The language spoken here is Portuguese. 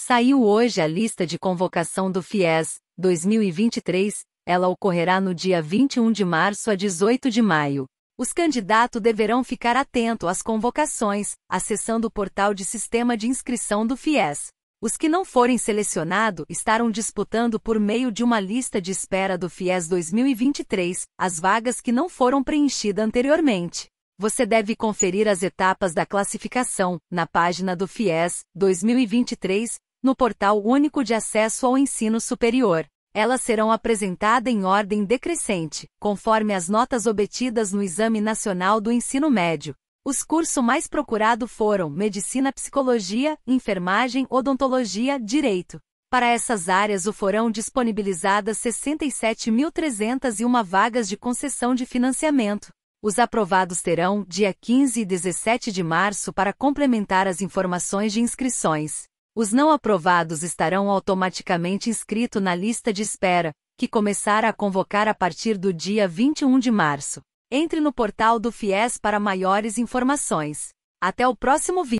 Saiu hoje a lista de convocação do FIES 2023, ela ocorrerá no dia 21 de março a 18 de maio. Os candidatos deverão ficar atento às convocações, acessando o portal de sistema de inscrição do FIES. Os que não forem selecionados estarão disputando por meio de uma lista de espera do FIES 2023 as vagas que não foram preenchidas anteriormente. Você deve conferir as etapas da classificação na página do FIES 2023 no Portal Único de Acesso ao Ensino Superior. Elas serão apresentadas em ordem decrescente, conforme as notas obtidas no Exame Nacional do Ensino Médio. Os cursos mais procurados foram Medicina Psicologia, Enfermagem, Odontologia, Direito. Para essas áreas o forão disponibilizadas 67.301 vagas de concessão de financiamento. Os aprovados terão dia 15 e 17 de março para complementar as informações de inscrições. Os não aprovados estarão automaticamente inscritos na lista de espera, que começará a convocar a partir do dia 21 de março. Entre no portal do FIES para maiores informações. Até o próximo vídeo.